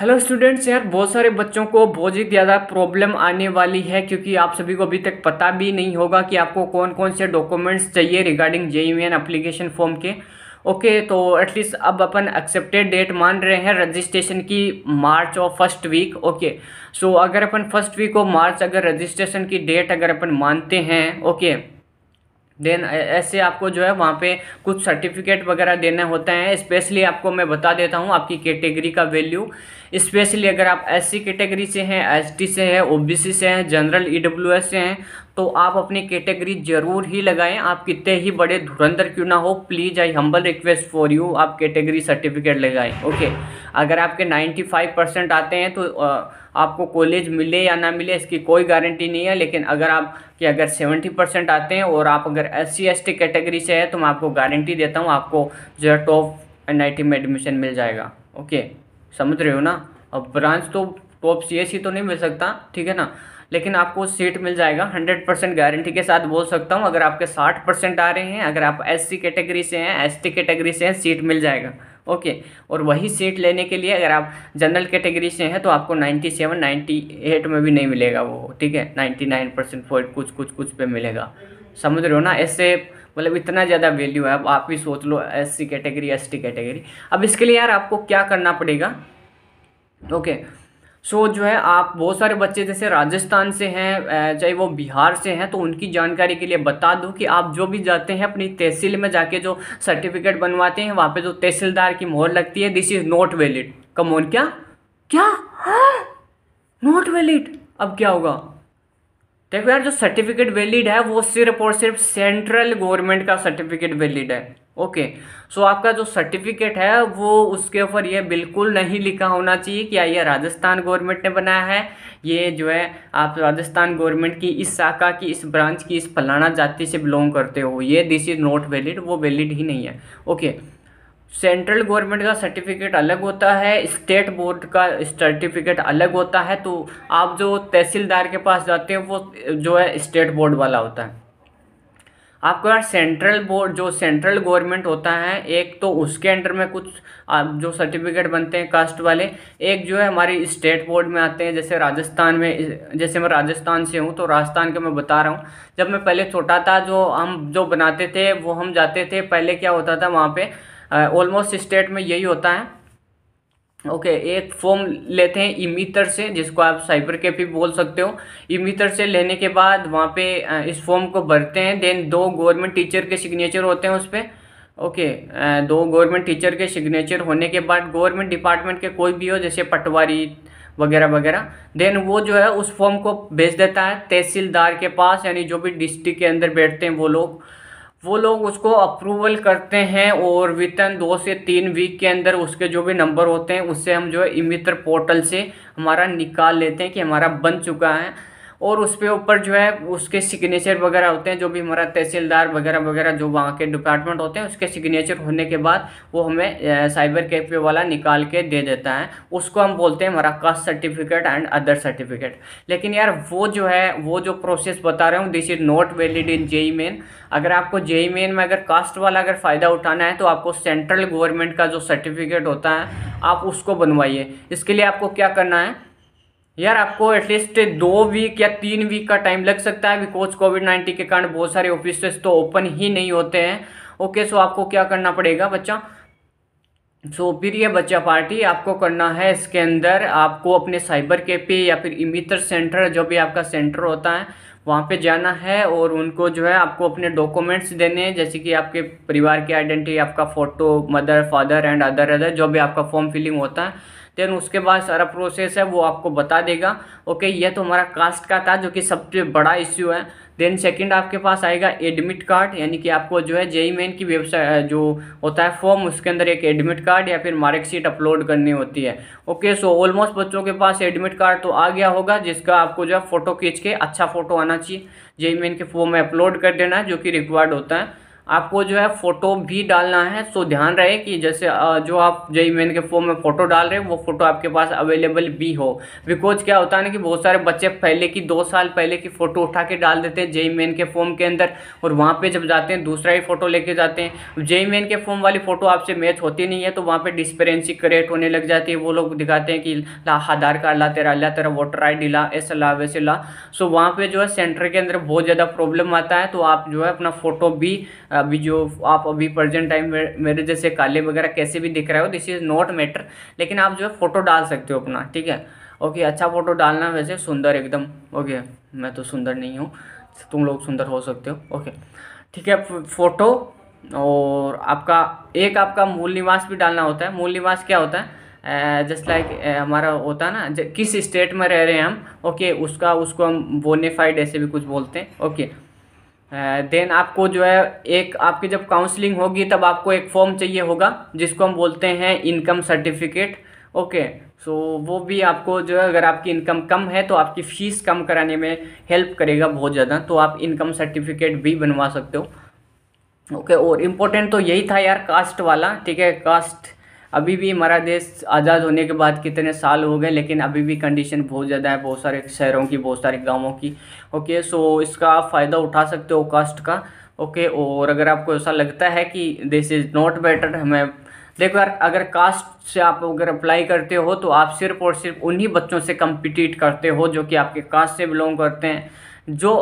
Hello students यार बहुत सारे बच्चों को बहुत ही ज़्यादा प्रॉब्लम आने वाली है क्योंकि आप सभी को अभी तक पता भी नहीं होगा कि आपको कौन कौन से डॉक्यूमेंट्स चाहिए regarding J E application form के ओके तो एटलीस्ट अब अपन एक्सेप्टेड डेट मान रहे हैं रजिस्ट्रेशन की मार्च और फर्स्ट वीक ओके सो अगर अपन फर्स्ट वीक और मार्च अगर रजिस्ट्रेशन की डेट अगर अपन मानते हैं ओके okay, देन ऐसे आपको जो है वहाँ पे कुछ सर्टिफिकेट वगैरह देने होते हैं स्पेशली आपको मैं बता देता हूँ आपकी कैटेगरी का वैल्यू स्पेशली अगर आप एससी कैटेगरी से हैं एसटी से हैं ओबीसी से हैं जनरल ईडब्ल्यूएस से हैं तो आप अपनी कैटेगरी ज़रूर ही लगाएं आप कितने ही बड़े धुरंधर क्यों ना हो please I humble request for you आप कैटेगरी सर्टिफिकेट लगाएं ओके अगर आपके 95 परसेंट आते हैं तो आपको कॉलेज मिले या ना मिले इसकी कोई गारंटी नहीं है लेकिन अगर आप कि अगर 70 परसेंट आते हैं और आप अगर एस सी कैटेगरी से है तो मैं आपको गारंटी देता हूँ आपको जो है टॉप एन में एडमिशन मिल जाएगा ओके समझ रहे हो ना अब ब्रांच तो टॉप सी e तो नहीं मिल सकता ठीक है ना लेकिन आपको सीट मिल जाएगा 100 परसेंट गारंटी के साथ बोल सकता हूँ अगर आपके 60 परसेंट आ रहे हैं अगर आप एससी कैटेगरी से हैं एसटी कैटेगरी से हैं सीट मिल जाएगा ओके और वही सीट लेने के लिए अगर आप जनरल कैटेगरी से हैं तो आपको 97 98 में भी नहीं मिलेगा वो ठीक है 99 परसेंट फॉर कुछ कुछ कुछ पे मिलेगा समझ रहे हो ना ऐसे मतलब इतना ज़्यादा वैल्यू है अब आप ही सोच लो एस कैटेगरी एस कैटेगरी अब इसके लिए यार आपको क्या करना पड़ेगा ओके सो so, जो है आप बहुत सारे बच्चे जैसे राजस्थान से हैं चाहे वो बिहार से हैं तो उनकी जानकारी के लिए बता दूं कि आप जो भी जाते हैं अपनी तहसील में जाके जो सर्टिफिकेट बनवाते हैं वहाँ पे जो तहसीलदार की मोहर लगती है this is not valid come on क्या क्या नॉट वैलिड अब क्या होगा देखो यार जो सर्टिफिकेट वैलिड है वो सिर्फ और सिर्फ सेंट्रल गवर्नमेंट का सर्टिफिकेट वैलिड है ओके सो आपका जो सर्टिफिकेट है वो उसके ऊपर ये बिल्कुल नहीं लिखा होना चाहिए कि ये राजस्थान गवर्नमेंट ने बनाया है ये जो है आप राजस्थान गवर्नमेंट की इस शाखा की इस ब्रांच की इस फलाना जाति से बिलोंग करते हो ये दिस इज़ नॉट वैलिड वो वैलिड ही नहीं है ओके okay. सेंट्रल गवर्नमेंट का सर्टिफिकेट अलग होता है स्टेट बोर्ड का सर्टिफिकेट अलग होता है तो आप जो तहसीलदार के पास जाते हैं वो जो है स्टेट बोर्ड वाला होता है आपके पास सेंट्रल बोर्ड जो सेंट्रल गवर्नमेंट होता है एक तो उसके अंडर में कुछ जो सर्टिफिकेट बनते हैं कास्ट वाले एक जो है हमारी स्टेट बोर्ड में आते हैं जैसे राजस्थान में जैसे मैं राजस्थान से हूँ तो राजस्थान के मैं बता रहा हूँ जब मैं पहले छोटा था जो हम जो बनाते थे वो हम जाते थे पहले क्या होता था वहाँ पर ऑलमोस्ट स्टेट में यही होता है ओके okay, एक फॉर्म लेते हैं इमीटर से जिसको आप साइबर कैफे बोल सकते हो इमीटर से लेने के बाद वहाँ पे इस फॉर्म को भरते हैं देन दो गवर्नमेंट टीचर के सिग्नेचर होते हैं उस पर ओके okay, दो गवर्नमेंट टीचर के सिग्नेचर होने के बाद गवर्नमेंट डिपार्टमेंट के कोई भी हो जैसे पटवारी वगैरह वगैरह देन वो जो है उस फॉर्म को भेज देता है तहसीलदार के पास यानी जो भी डिस्ट्रिक्ट के अंदर बैठते हैं वो लोग वो लोग उसको अप्रूवल करते हैं और इन दो से तीन वीक के अंदर उसके जो भी नंबर होते हैं उससे हम जो है इमित्र पोर्टल से हमारा निकाल लेते हैं कि हमारा बन चुका है और उसके ऊपर जो है उसके सिग्नेचर वगैरह होते हैं जो भी हमारा तहसीलदार वगैरह वगैरह जो वहाँ के डिपार्टमेंट होते हैं उसके सिग्नेचर होने के बाद वो हमें साइबर कैफे वाला निकाल के दे देता है उसको हम बोलते हैं हमारा caste certificate and other certificate लेकिन यार वो जो है वो जो प्रोसेस बता रहा हूँ this is not valid in JEE main अगर आपको जेई मेन e में अगर कास्ट वाला अगर फ़ायदा उठाना है तो आपको सेंट्रल गवर्नमेंट का जो सर्टिफिकेट होता है आप उसको बनवाइए इसके लिए आपको क्या करना है यार आपको एटलीस्ट दो वीक या तीन वीक का टाइम लग सकता है बिकॉज कोविड नाइन्टीन के कारण बहुत सारे ऑफिस तो ओपन ही नहीं होते हैं ओके सो आपको क्या करना पड़ेगा बच्चा सो फिर ये बच्चा पार्टी आपको करना है इसके अंदर आपको अपने साइबर कैफे या फिर इमित्र सेंटर जो भी आपका सेंटर होता है वहाँ पे जाना है और उनको जो है आपको अपने डॉक्यूमेंट्स देने हैं जैसे कि आपके परिवार की आइडेंटिटी आपका photo mother father and other other जो भी आपका फॉर्म फिलिंग होता है देन उसके बाद सारा प्रोसेस है वो आपको बता देगा ओके ये तो हमारा कास्ट का था जो कि सबसे बड़ा इश्यू है देन सेकंड आपके पास आएगा एडमिट कार्ड यानी कि आपको जो है जेई मेन की वेबसाइट जो होता है फॉर्म उसके अंदर एक एडमिट कार्ड या फिर मार्कशीट अपलोड करनी होती है ओके सो ऑलमोस्ट बच्चों के पास एडमिट कार्ड तो आ गया होगा जिसका आपको जो है फ़ोटो खींच के अच्छा फ़ोटो आना चाहिए जेई मेन के फॉर्म में अपलोड कर देना है जो कि रिक्वायर्ड होता है आपको जो है फ़ोटो भी डालना है सो ध्यान रहे कि जैसे जो आप जई मेन के फॉर्म में फ़ोटो डाल रहे हैं वो फ़ोटो आपके पास अवेलेबल भी हो बिकॉज क्या होता है ना कि बहुत सारे बच्चे पहले की दो साल पहले की फ़ोटो उठा के डाल देते हैं जई मेन के फॉर्म के अंदर और वहाँ पर जब जाते हैं दूसरा ही फ़ोटो लेके जाते हैं जई मेन के फॉर्म वाली फ़ोटो आपसे मैच होती नहीं है तो वहाँ पर डिस्पेरेंसी क्रिएट होने लग जाती है वो लोग दिखाते हैं कि ला आधार कार्ड ला तेरा ला तेरा वोटर आई डी ला ऐसा ला वैसे ला सो वहाँ पर जो है सेंटर के अंदर बहुत ज़्यादा प्रॉब्लम आता है तो आप जो है अपना फ़ोटो भी अभी जो आप अभी प्रेजेंट टाइम में मेरे जैसे काले वगैरह कैसे भी दिख रहे हो दिस इज़ नॉट मैटर लेकिन आप जो है फ़ोटो डाल सकते हो अपना ठीक है ओके अच्छा फ़ोटो डालना वैसे सुंदर एकदम ओके मैं तो सुंदर नहीं हूँ तुम लोग सुंदर हो सकते हो ओके ठीक है फ़ोटो और आपका एक आपका मूल निवास भी डालना होता है मूल निवास क्या होता है जस्ट लाइक like, हमारा होता है ना किस स्टेट में रह रहे हैं हम ओके okay, उसका उसको हम बोनेफाइड ऐसे भी कुछ बोलते हैं ओके okay. देन आपको जो है एक आपकी जब काउंसलिंग होगी तब आपको एक फॉर्म चाहिए होगा जिसको हम बोलते हैं इनकम सर्टिफिकेट ओके सो वो भी आपको जो है अगर आपकी इनकम कम है तो आपकी फ़ीस कम कराने में हेल्प करेगा बहुत ज़्यादा तो आप इनकम सर्टिफिकेट भी बनवा सकते हो ओके okay, और इम्पोर्टेंट तो यही था यार कास्ट वाला ठीक है कास्ट अभी भी हमारा देश आज़ाद होने के बाद कितने साल हो गए लेकिन अभी भी कंडीशन बहुत ज़्यादा है बहुत सारे शहरों की बहुत सारे गाँवों की ओके सो इसका आप फ़ायदा उठा सकते हो कास्ट का ओके और अगर आपको ऐसा लगता है कि दिस इज़ नॉट बेटर हमें देखो यार अगर कास्ट से आप अगर अप्लाई करते हो तो आप सिर्फ और सिर्फ उन्हीं बच्चों से कम्पिटिट करते हो जो कि आपके कास्ट से बिलोंग करते हैं जो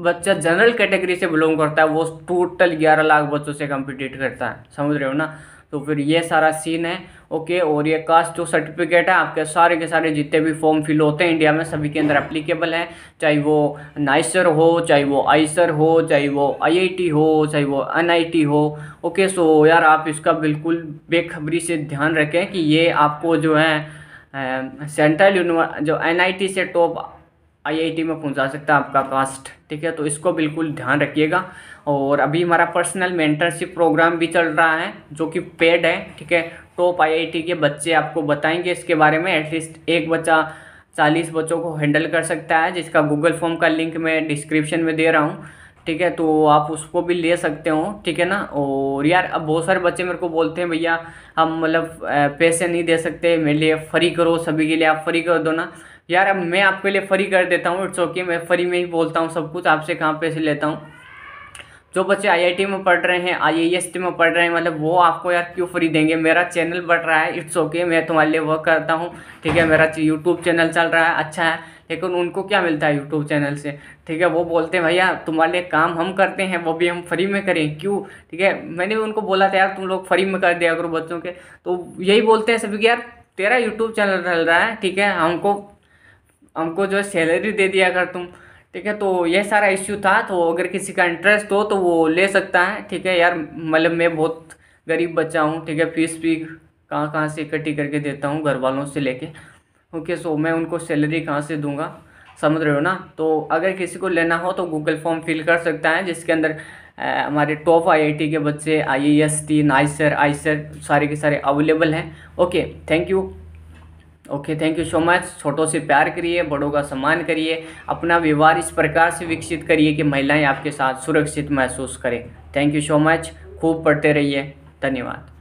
बच्चा जनरल कैटेगरी से बिलोंग करता है वो टोटल ग्यारह लाख बच्चों से कम्पिटिट करता है समझ रहे हो ना तो फिर ये सारा सीन है ओके और ये कास्ट जो सर्टिफिकेट है आपके सारे के सारे जितने भी फॉर्म फिल होते हैं इंडिया में सभी के अंदर एप्लीकेबल हैं चाहे वो नाइसर हो चाहे वो आईसर हो चाहे वो आईआईटी हो चाहे वो एनआईटी हो ओके सो यार आप इसका बिल्कुल बेखबरी से ध्यान रखें कि ये आपको जो है सेंट्रल यूनिवर्स जो एनआईटी से टॉप आईआईटी में पहुंचा सकता है आपका कास्ट ठीक है तो इसको बिल्कुल ध्यान रखिएगा और अभी हमारा पर्सनल मेंटरशिप प्रोग्राम भी चल रहा है जो कि पेड है ठीक है टॉप आईआईटी के बच्चे आपको बताएंगे इसके बारे में एटलीस्ट एक बच्चा चालीस बच्चों को हैंडल कर सकता है जिसका गूगल फॉर्म का लिंक मैं डिस्क्रिप्शन में दे रहा हूँ ठीक है तो आप उसको भी ले सकते हो ठीक है ना और यार अब बहुत सारे बच्चे मेरे को बोलते हैं भैया हम मतलब पैसे नहीं दे सकते मेरे लिए फ्री करो सभी के लिए आप फ्री कर दो ना यार अब मैं आपके लिए फ्री कर देता हूँ इट्स ओके मैं फ्री में ही बोलता हूँ सब कुछ आपसे कहाँ पैसे लेता हूँ जो बच्चे आईआईटी में पढ़ रहे हैं आईआईएसटी में पढ़ रहे हैं मतलब वो आपको यार क्यों फ्री देंगे मेरा चैनल बढ़ रहा है इट्स ओके मैं तुम्हारे लिए वर्क करता हूँ ठीक है मेरा यूट्यूब चैनल चल रहा है अच्छा है लेकिन उनको क्या मिलता है यूट्यूब चैनल से ठीक है वो बोलते हैं भैया तुम्हारे लिए काम हम करते हैं वो भी हम फ्री में करें क्यों ठीक है मैंने भी उनको बोला था यार तुम लोग फ्री में कर दिया करो बच्चों के तो यही बोलते हैं सभी यार तेरा यूट्यूब चैनल चल रहा है ठीक है हमको हमको जो है सैलरी दे दिया कर तुम ठीक है तो यह सारा इश्यू था तो अगर किसी का इंटरेस्ट हो तो वो ले सकता है ठीक है यार मतलब मैं बहुत गरीब बच्चा हूँ ठीक है फीस भी कहाँ कहाँ से इकट्ठी करके देता हूँ घर वालों से लेके ओके सो मैं उनको सैलरी कहाँ से दूंगा समझ रहे हो ना तो अगर किसी को लेना हो तो गूगल फॉर्म फिल कर सकता है जिसके अंदर हमारे टॉप आईआईटी के बच्चे I E S T NISER IISER सारे के सारे अवेलेबल हैं okay thank you okay thank you so much छोटों से प्यार करिए बड़ों का सम्मान करिए अपना व्यवहार इस प्रकार से विकसित करिए कि महिलाएं आपके साथ सुरक्षित महसूस करें थैंक यू सो मच खूब पढ़ते रहिए धन्यवाद